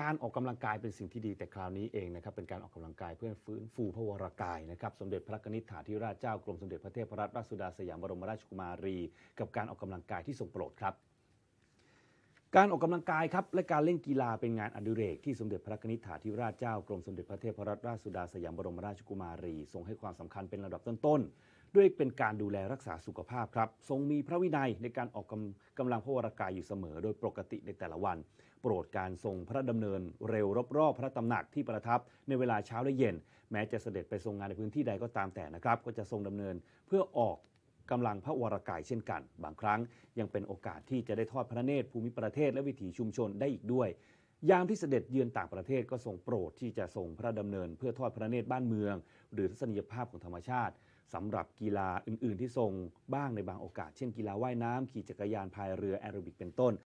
การออกกำลังกายเป็นสิ่งที่ดีแต่คราวนี้เองนะครับเป็นการออกกำลังกายเพื่อฟื้นฟูพระวรากายนะครับสมเด็จพระกนิษฐาธิราชเจ้ากรมสมเด็จพระเทพรัตนราชสุดาสยามบรมราชกุมารี กับการออกกำลังกายที่ทรงโปรดครับการออกกำลังกายครับและการเล่นกีฬาเป็นงานอดิเรกที่สมเด็จพระนิธิาธิราชเจ้ากรมสมเด็จพระเทพรัตนราชสุดาสยามบรมราชกุมารีทรงให้ความสำคัญเป็นระดับต้นด้วยเป็นการดูแลรักษาสุขภาพครับ ทรงมีพระวินัยในการออกกำกำลังพระวรากายอยู่เสมอโดยปกติในแต่ละวัน โปรดการทรงพระดำเนินเร็วรอบๆ พระตำหนักที่ประทับ ในเวลาเช้าและเย็น แม้จะเสด็จไปทรงงานในพื้นที่ใดก็ตามแต่นะครับ ก็จะทรงดำเนินเพื่อออกกำลังพระวรากายเช่นกัน บางครั้ง ยังเป็นโอกาสที่จะได้ทอดพระเนตรภูมิประเทศและวิถีชุมชนได้อีกด้วยยามที่เสด็จเยือนต่างประเทศก็ทรงโปรดที่จะทรงพระดำเนินเพื่อทอดพระเนตรบ้านเมือง หรือทัศนียภาพของธรรมชาติสำหรับกีฬาอื่น ๆ ที่ทรงบ้างในบางโอกาส เช่นกีฬาว่ายน้ำขี่จักรยานพายเรือแอโรบิกเป็นต้น